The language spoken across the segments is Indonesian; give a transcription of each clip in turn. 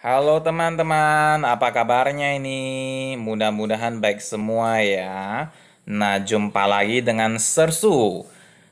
Halo teman-teman, apa kabarnya ini? Mudah-mudahan baik semua ya. Nah, jumpa lagi dengan Sersu.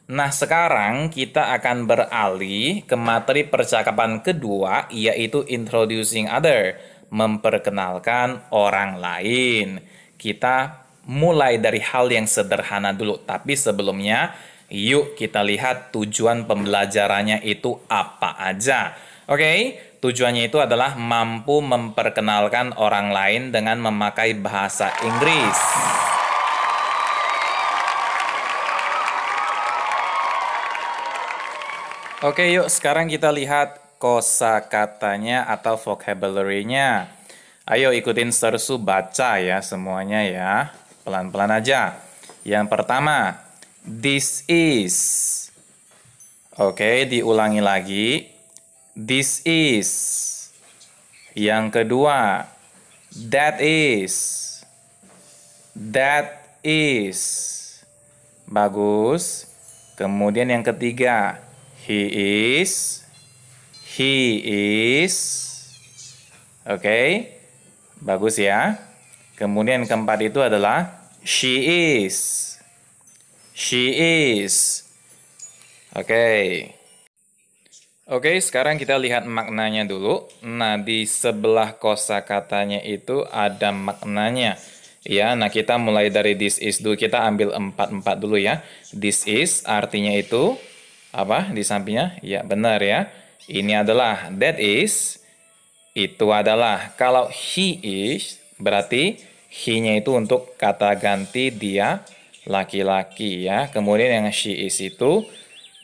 Nah, sekarang kita akan beralih ke materi percakapan kedua, yaitu introducing other, memperkenalkan orang lain. Kita mulai dari hal yang sederhana dulu, tapi sebelumnya yuk kita lihat tujuan pembelajarannya itu apa aja. Oke, okay? Tujuannya itu adalah mampu memperkenalkan orang lain dengan memakai bahasa Inggris. Oke, yuk sekarang kita lihat kosa katanya atau vocabulary-nya. Ayo ikutin sersu baca ya semuanya ya. Pelan-pelan aja. Yang pertama, this is. Oke, diulangi lagi. This is. Yang kedua, that is. That is. Bagus. Kemudian yang ketiga, he is. He is. Oke. Okay. Bagus ya. Kemudian keempat itu adalah she is. She is. Oke. Okay. Oke, sekarang kita lihat maknanya dulu. Nah, di sebelah kosa katanya itu ada maknanya. Ya, nah kita mulai dari this is dulu. Kita ambil empat empat dulu ya. This is artinya itu apa di sampingnya? Ya, benar ya. Ini adalah that is itu adalah kalau he is berarti he-nya itu untuk kata ganti dia laki-laki ya. Kemudian yang she is itu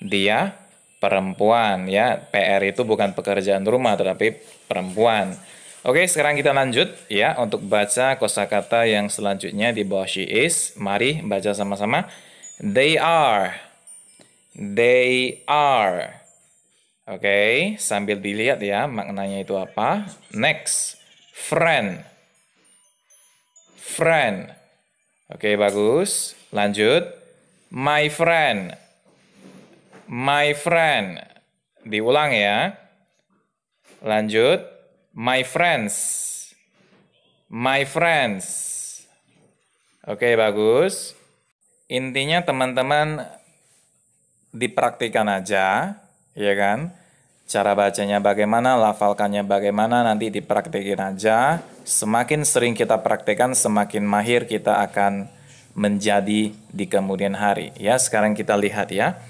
dia perempuan ya. PR itu bukan pekerjaan rumah tetapi perempuan. Oke, sekarang kita lanjut ya untuk baca kosakata yang selanjutnya di bawah she is. Mari baca sama-sama. They are. They are. Oke, sambil dilihat ya maknanya itu apa. Next, friend. Friend. Oke, bagus. Lanjut. My friend my friend. Diulang ya. Lanjut, my friends. My friends. Oke, bagus. Intinya teman-teman dipraktikan aja, ya kan? Cara bacanya bagaimana, lafalkannya bagaimana, nanti dipraktikin aja. Semakin sering kita praktikan, semakin mahir kita akan menjadi di kemudian hari. Ya, sekarang kita lihat ya.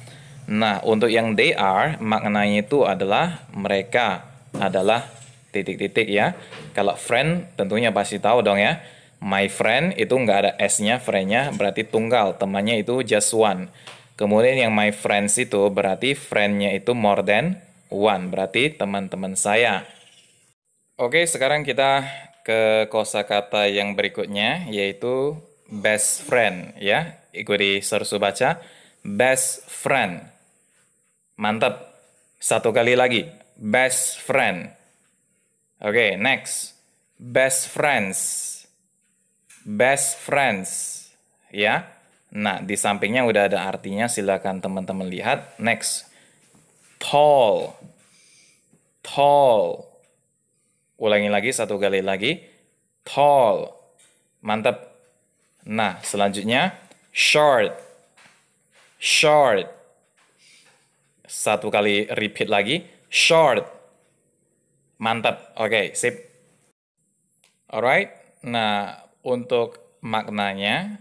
Nah, untuk yang they are maknanya itu adalah mereka adalah titik-titik ya. Kalau friend tentunya pasti tahu dong ya. My friend itu nggak ada S-nya, friend-nya berarti tunggal, temannya itu just one. Kemudian yang my friends itu berarti friend-nya itu more than one, berarti teman-teman saya. Oke, sekarang kita ke kosakata yang berikutnya yaitu best friend ya. Ikuti seru baca best friend. Mantap. Satu kali lagi. Best friend. Oke, okay, next. Best friends. Best friends. Ya. Nah, di sampingnya udah ada artinya. Silahkan teman-teman lihat. Next. Tall. Tall. Ulangi lagi satu kali lagi. Tall. Mantap. Nah, selanjutnya short. Short satu kali repeat lagi. Short. Mantap. Oke, okay, sip. Alright. Nah, untuk maknanya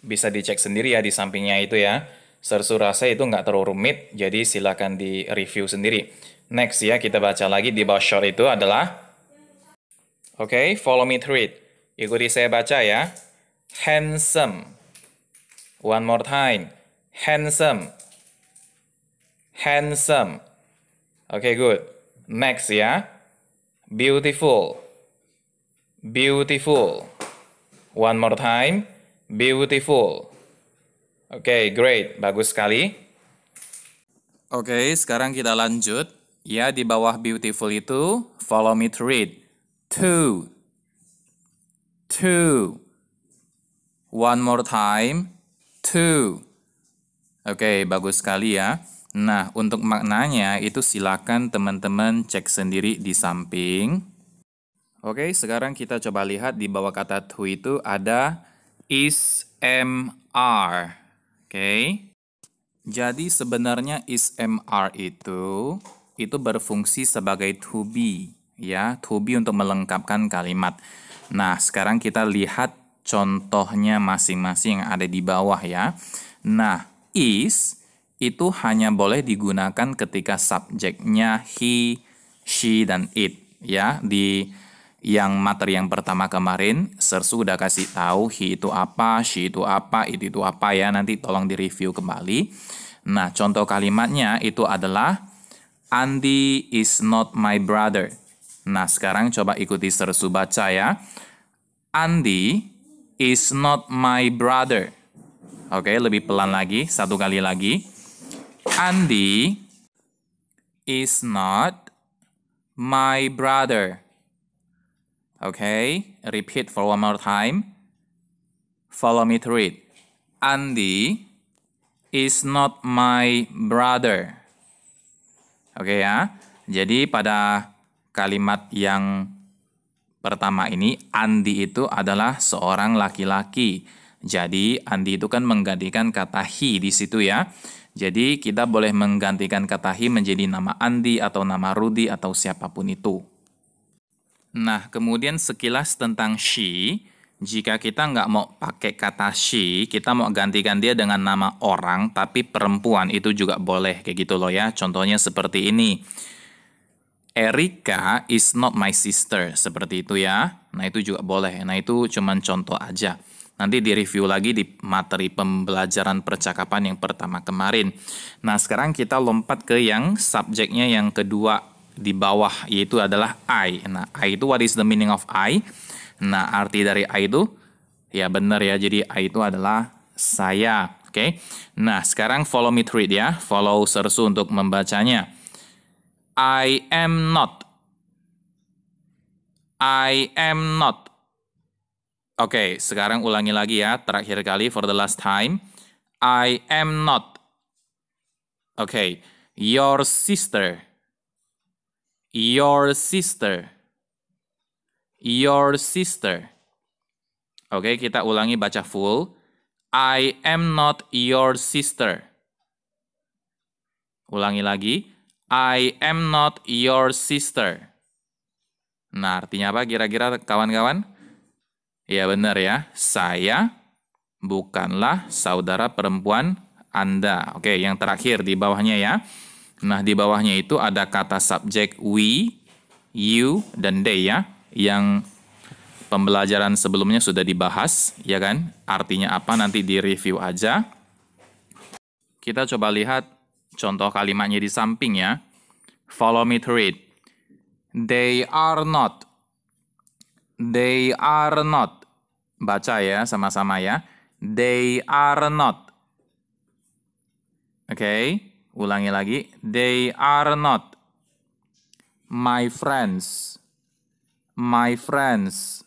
bisa dicek sendiri ya di sampingnya itu ya. Sersu rasa itu nggak terlalu rumit, jadi silakan di review sendiri. Next ya, kita baca lagi di bawah short itu adalah Oke, okay, follow me through it. Ikuti saya baca ya. Handsome. One more time. Handsome handsome. Oke, okay, good. Next ya. Beautiful. Beautiful. One more time. Beautiful. Oke, okay, great. Bagus sekali. Oke, okay, sekarang kita lanjut. Ya, di bawah beautiful itu follow me to read. Two. Two. One more time. Two. Oke, okay, bagus sekali ya. Nah, untuk maknanya itu silakan teman-teman cek sendiri di samping. Oke, sekarang kita coba lihat di bawah kata to itu ada is are. Oke. Jadi sebenarnya is are itu itu berfungsi sebagai to be ya, to be untuk melengkapkan kalimat. Nah, sekarang kita lihat contohnya masing-masing yang ada di bawah ya. Nah, is itu hanya boleh digunakan ketika subjeknya he, she, dan it. Ya, di yang materi yang pertama kemarin, Sersu udah kasih tahu he itu apa, she itu apa, it itu apa ya. Nanti tolong di review kembali. Nah, contoh kalimatnya itu adalah Andy is not my brother. Nah, sekarang coba ikuti Sersu baca ya. Andy is not my brother. Oke, okay, lebih pelan lagi, satu kali lagi. Andy is not my brother. Okay, repeat for one more time. Follow me to read. Andy is not my brother. Oke okay, ya. Jadi pada kalimat yang pertama ini Andy itu adalah seorang laki-laki. Jadi Andy itu kan menggantikan kata he di situ ya. Jadi kita boleh menggantikan kata hi menjadi nama Andi atau nama Rudi atau siapapun itu. Nah, kemudian sekilas tentang she, jika kita nggak mau pakai kata she, kita mau gantikan dia dengan nama orang, tapi perempuan itu juga boleh, kayak gitu loh ya. Contohnya seperti ini. Erika is not my sister, seperti itu ya. Nah, itu juga boleh. Nah, itu cuman contoh aja. Nanti di review lagi di materi pembelajaran percakapan yang pertama kemarin. Nah, sekarang kita lompat ke yang subjeknya yang kedua di bawah yaitu adalah I. Nah, I itu what is the meaning of I? Nah, arti dari I itu ya benar ya. Jadi I itu adalah saya. Oke. Okay? Nah, sekarang follow me to read ya. Follow Sersu untuk membacanya. I am not. I am not. Oke, okay, sekarang ulangi lagi ya, terakhir kali for the last time. I am not. Oke, okay. your sister. Your sister. Your sister. Oke, okay, kita ulangi baca full. I am not your sister. Ulangi lagi. I am not your sister. Nah, artinya apa kira-kira kawan-kawan? Ya benar ya, saya bukanlah saudara perempuan Anda. Oke, yang terakhir di bawahnya ya. Nah, di bawahnya itu ada kata subjek we, you, dan they ya. Yang pembelajaran sebelumnya sudah dibahas, ya kan? Artinya apa nanti di-review aja. Kita coba lihat contoh kalimatnya di samping ya. Follow me to read. They are not. They are not Baca ya sama-sama ya. They are not. Oke, okay. ulangi lagi. They are not my friends. My friends.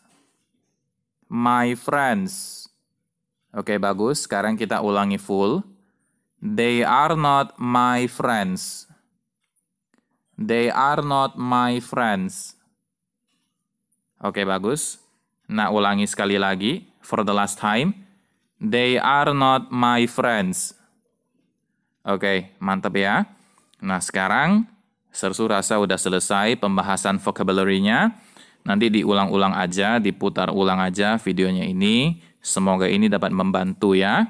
My friends. Oke, okay, bagus. Sekarang kita ulangi full. They are not my friends. They are not my friends. Oke, okay, bagus. Nak ulangi sekali lagi for the last time. They are not my friends. Oke, okay, mantap ya. Nah, sekarang Sersu rasa udah selesai pembahasan vocabulary-nya. Nanti diulang-ulang aja, diputar ulang aja videonya ini. Semoga ini dapat membantu ya.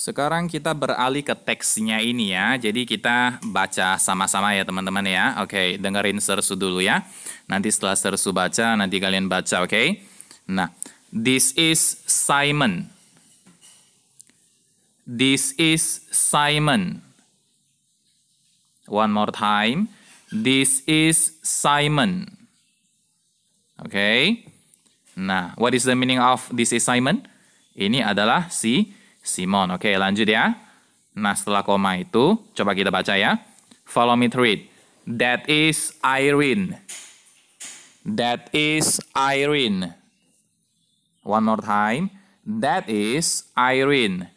Sekarang kita beralih ke teksnya ini ya. Jadi kita baca sama-sama ya teman-teman ya. Oke, dengerin sersu dulu ya. Nanti setelah sersu baca, nanti kalian baca, oke? Okay? Nah, this is Simon. This is Simon. One more time. This is Simon. Oke. Okay? Nah, what is the meaning of this is Simon? Ini adalah si Simon. Oke, lanjut ya. Nah, setelah koma itu, coba kita baca ya. Follow me to read. That is Irene. That is Irene. One more time. That is Irene.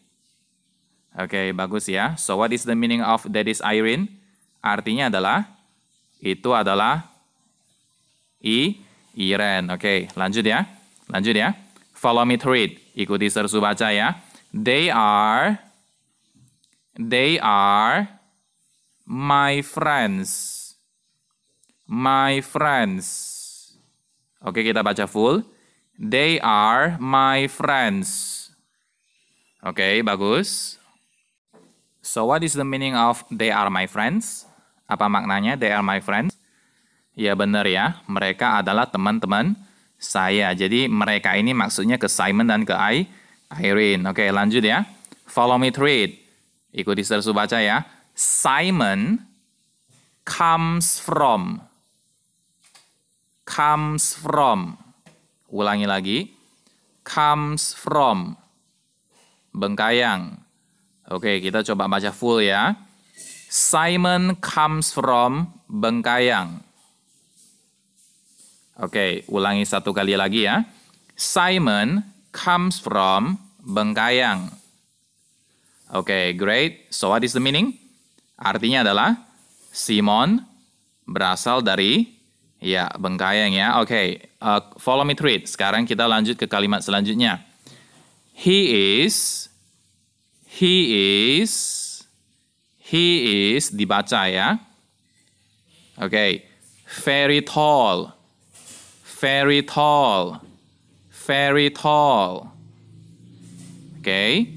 Oke, okay, bagus ya. So, what is the meaning of that is Irene? Artinya adalah, itu adalah I, Iren. Oke, okay, lanjut ya. Lanjut ya. Follow me to read. Ikuti sersu baca ya. They are they are my friends. My friends. Oke, kita baca full. They are my friends. Oke, bagus. So what is the meaning of they are my friends? Apa maknanya they are my friends? Ya benar ya, mereka adalah teman-teman saya. Jadi mereka ini maksudnya ke Simon dan ke I Irene. Oke, lanjut ya. Follow me through Ikuti terus baca ya. Simon comes from. Comes from. Ulangi lagi. Comes from. Bengkayang. Oke, kita coba baca full ya. Simon comes from Bengkayang. Oke, ulangi satu kali lagi ya. Simon comes from Bengkayang. Oke, okay, great. So what is the meaning? Artinya adalah Simon berasal dari ya Bengkayang ya. Oke, okay, uh, follow me through Sekarang kita lanjut ke kalimat selanjutnya. He is he is he is dibaca ya. Oke, okay. very tall. Very tall very tall. Okay.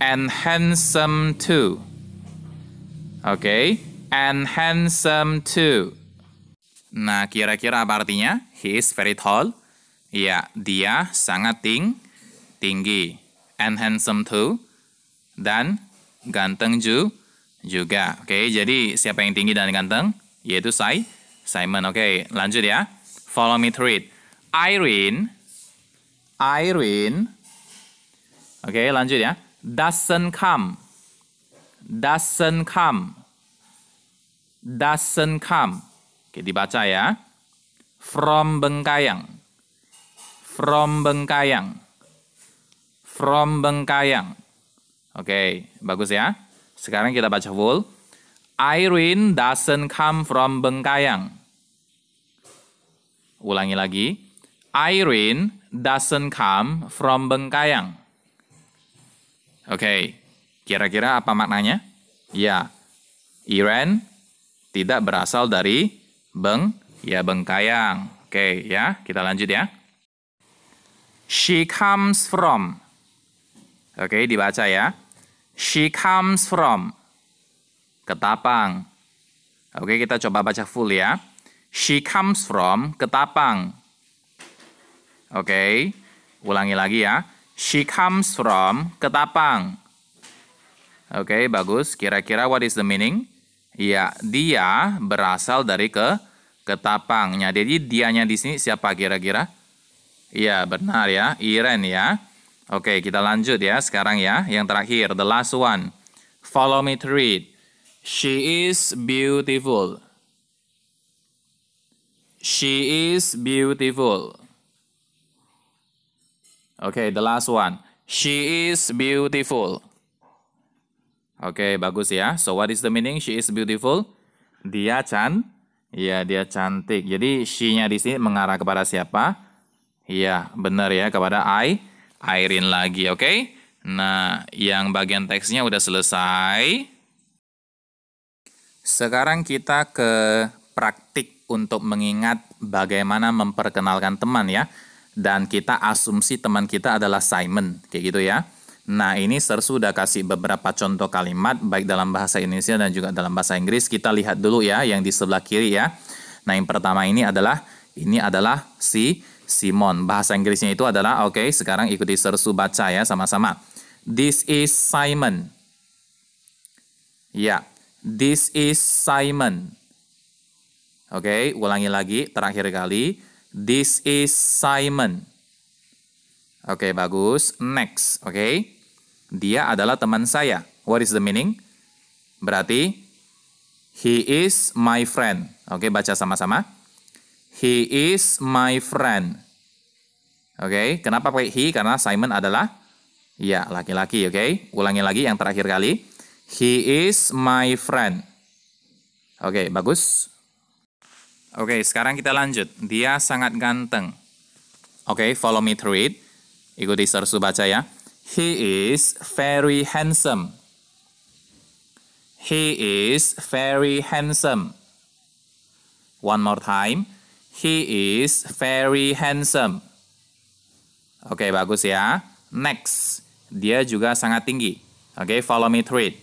And handsome too. Okay. And handsome too. Nah, kira-kira apa artinya? He is very tall. Ya, dia sangat ting tinggi. And handsome too. Dan ganteng ju juga. Oke, okay, jadi siapa yang tinggi dan ganteng? Yaitu Sai, Simon. Oke, okay, lanjut ya. Follow me through it. Irene Irene. Oke, okay, lanjut ya. Doesn't come. Doesn't come. Doesn't come. Oke, okay, dibaca ya. From Bengkayang. From Bengkayang. From Bengkayang. Oke, okay, bagus ya. Sekarang kita baca full. Irene doesn't come from Bengkayang. Ulangi lagi. Irene doesn't come from Bengkayang. Oke, okay. kira-kira apa maknanya? Ya, Irene tidak berasal dari Beng, ya Bengkayang. Oke, okay, ya, kita lanjut ya. She comes from. Oke, okay, dibaca ya. She comes from Ketapang. Oke, kita coba baca full ya. She comes from Ketapang. Oke, okay. ulangi lagi ya. She comes from Ketapang. Oke, okay, bagus. Kira-kira what is the meaning? Iya, dia berasal dari ke Ketapangnya. Jadi dianya di sini siapa kira-kira? Iya, benar ya. Iren ya. Oke, okay, kita lanjut ya sekarang ya. Yang terakhir, the last one. Follow me to read. She is beautiful. She is beautiful. Okay, the last one. She is beautiful. Oke, okay, bagus ya. So what is the meaning? She is beautiful. Dia can. Iya, dia cantik. Jadi she-nya di sini mengarah kepada siapa? Iya, benar ya, kepada I. Irene lagi, oke? Okay? Nah, yang bagian teksnya udah selesai. Sekarang kita ke praktik untuk mengingat bagaimana memperkenalkan teman ya dan kita asumsi teman kita adalah Simon, kayak gitu ya. Nah, ini Sir sudah kasih beberapa contoh kalimat baik dalam bahasa Indonesia dan juga dalam bahasa Inggris. Kita lihat dulu ya yang di sebelah kiri ya. Nah, yang pertama ini adalah ini adalah si Simon. Bahasa Inggrisnya itu adalah oke, okay, sekarang ikuti Sir baca ya sama-sama. This is Simon. Ya, yeah, this is Simon. Oke, okay, ulangi lagi terakhir kali. This is Simon. Oke, okay, bagus. Next, oke. Okay. Dia adalah teman saya. What is the meaning? Berarti he is my friend. Oke, okay, baca sama-sama. He is my friend. Oke, okay, kenapa pakai he? Karena Simon adalah ya laki-laki, oke. Okay? Ulangi lagi yang terakhir kali. He is my friend. Oke, okay, bagus. Oke, sekarang kita lanjut. Dia sangat ganteng. Oke, follow me through it. Ikuti Sersu baca ya. He is very handsome. He is very handsome. One more time. He is very handsome. Oke, bagus ya. Next. Dia juga sangat tinggi. Oke, follow me through it.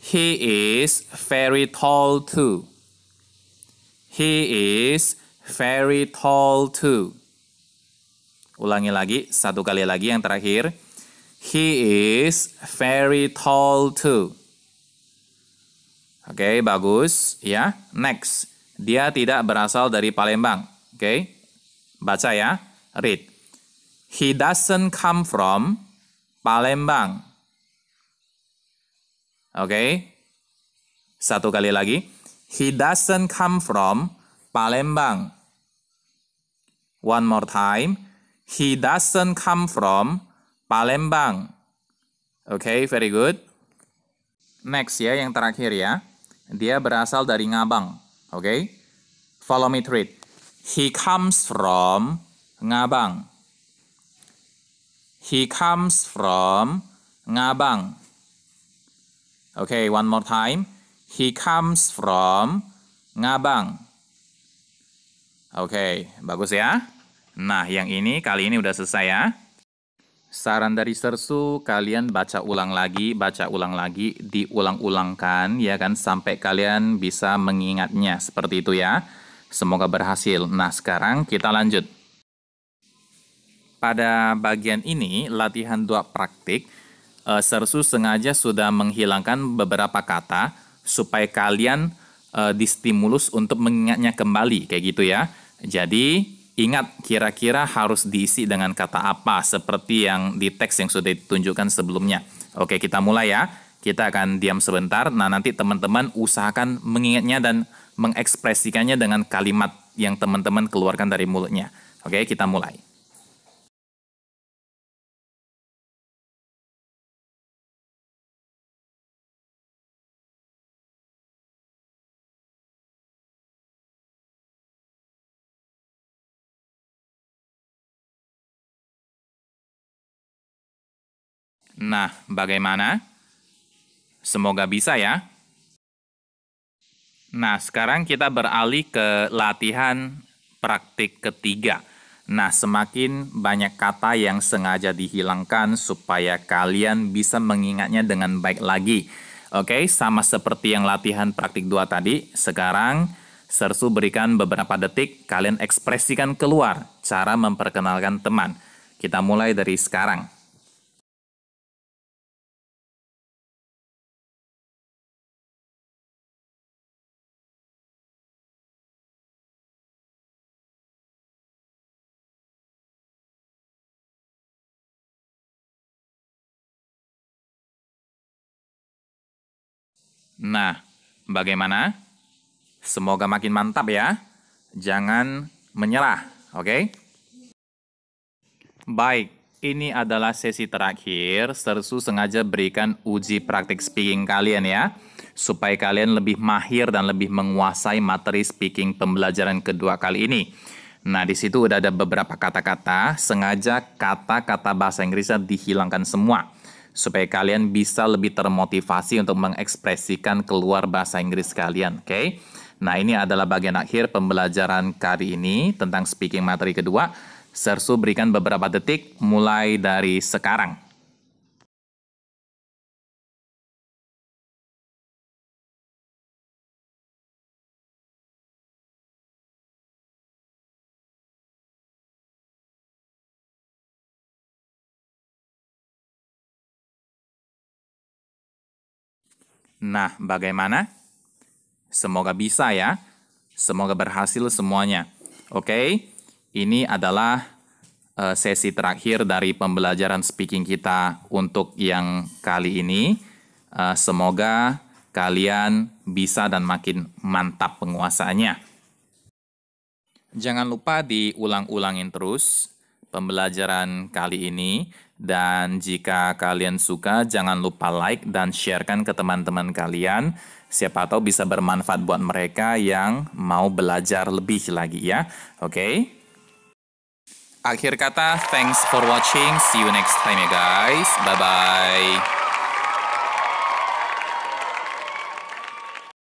He is very tall too. He is very tall too. Ulangi lagi, satu kali lagi yang terakhir. He is very tall too. Oke, okay, bagus. Ya, next. Dia tidak berasal dari Palembang. Oke, okay. baca ya. Read. He doesn't come from Palembang. Oke, okay. satu kali lagi. He doesn't come from Palembang. One more time. He doesn't come from Palembang. Okay, very good. Next ya, yang terakhir ya. Dia berasal dari Ngabang. Okay? Follow me through He comes from Ngabang. He comes from Ngabang. Okay, one more time. He comes from Ngabang. Oke, okay, bagus ya. Nah, yang ini kali ini udah selesai ya. Saran dari Sersu, kalian baca ulang lagi, baca ulang lagi, diulang-ulangkan ya kan sampai kalian bisa mengingatnya seperti itu ya. Semoga berhasil. Nah, sekarang kita lanjut. Pada bagian ini, latihan dua praktik, eh, Sersu sengaja sudah menghilangkan beberapa kata supaya kalian uh, eh, distimulus untuk mengingatnya kembali kayak gitu ya. Jadi ingat kira-kira harus diisi dengan kata apa seperti yang di teks yang sudah ditunjukkan sebelumnya. Oke, kita mulai ya. Kita akan diam sebentar. Nah, nanti teman-teman usahakan mengingatnya dan mengekspresikannya dengan kalimat yang teman-teman keluarkan dari mulutnya. Oke, kita mulai. Nah, bagaimana? Semoga bisa ya. Nah, sekarang kita beralih ke latihan praktik ketiga. Nah, semakin banyak kata yang sengaja dihilangkan supaya kalian bisa mengingatnya dengan baik lagi. Oke, sama seperti yang latihan praktik dua tadi, sekarang Sersu berikan beberapa detik kalian ekspresikan keluar cara memperkenalkan teman. Kita mulai dari sekarang. Nah, bagaimana? Semoga makin mantap ya. Jangan menyerah, oke? Okay? Baik, ini adalah sesi terakhir. Sersu sengaja berikan uji praktik speaking kalian ya, supaya kalian lebih mahir dan lebih menguasai materi speaking pembelajaran kedua kali ini. Nah, di situ udah ada beberapa kata-kata, sengaja kata-kata bahasa Inggrisnya dihilangkan semua supaya kalian bisa lebih termotivasi untuk mengekspresikan keluar bahasa Inggris kalian, oke? Okay? Nah, ini adalah bagian akhir pembelajaran kali ini tentang speaking materi kedua. Sersu berikan beberapa detik mulai dari sekarang. Nah, bagaimana? Semoga bisa ya. Semoga berhasil semuanya. Oke, okay? ini adalah eh, sesi terakhir dari pembelajaran speaking kita untuk yang kali ini. Eh, semoga kalian bisa dan makin mantap penguasanya. Jangan lupa diulang-ulangin terus pembelajaran kali ini dan jika kalian suka, jangan lupa like dan sharekan ke teman-teman kalian. Siapa tahu bisa bermanfaat buat mereka yang mau belajar lebih lagi ya. Oke. Okay? Akhir kata, thanks for watching. See you next time ya guys. Bye-bye.